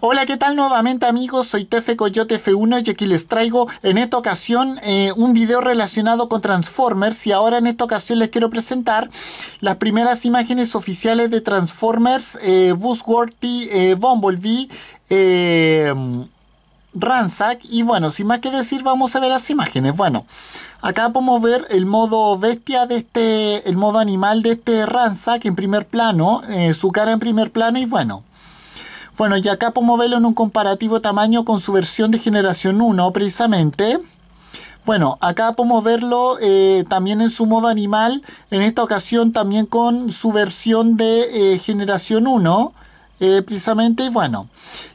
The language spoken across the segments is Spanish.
Hola, ¿qué tal nuevamente amigos? Soy Tefe Coyote F1 y aquí les traigo en esta ocasión eh, un video relacionado con Transformers y ahora en esta ocasión les quiero presentar las primeras imágenes oficiales de Transformers, eh, eh Bumblebee, em, Ransack y bueno, sin más que decir vamos a ver las imágenes. Bueno, acá podemos ver el modo bestia de este, el modo animal de este Ransack en primer plano, eh, su cara en primer plano y bueno. Bueno, y acá podemos pues, verlo en un comparativo tamaño con su versión de generación 1, precisamente. Bueno, acá podemos verlo eh, también en su modo animal, en esta ocasión también con su versión de eh, generación 1, eh, precisamente, y bueno.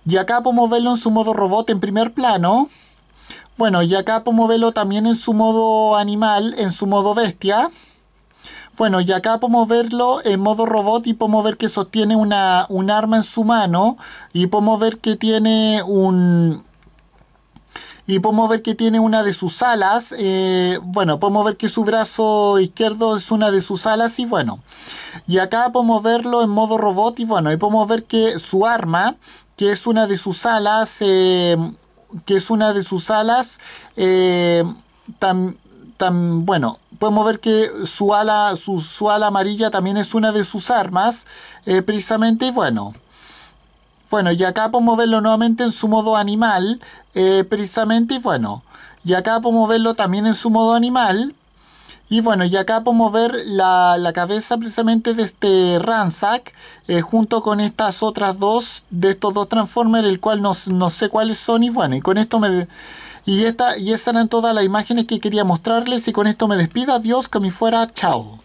Y acá podemos verlo en su modo robot en primer plano. Bueno, y acá podemos verlo también en su modo animal, en su modo bestia. Bueno, y acá podemos verlo en modo robot y podemos ver que sostiene una, un arma en su mano y podemos ver que tiene un, y podemos ver que tiene una de sus alas. Eh, bueno, podemos ver que su brazo izquierdo es una de sus alas y bueno. Y acá podemos verlo en modo robot y bueno, y podemos ver que su arma, que es una de sus alas, eh, que es una de sus alas, tan, eh, tan, bueno, podemos ver que su ala, su, su, amarilla también es una de sus armas, eh, precisamente, y bueno. Bueno, y acá podemos verlo nuevamente en su modo animal, eh, precisamente, y bueno. Y acá podemos verlo también en su modo animal. Y bueno, y acá podemos ver la, cabeza precisamente de este Ransack, eh, junto con estas otras dos, de estos dos Transformers, el cual no, no sé cuáles son, y bueno, y con esto me y, esta, y esas eran todas las imágenes que quería mostrarles y con esto me despido. Adiós, que me fuera. Chao.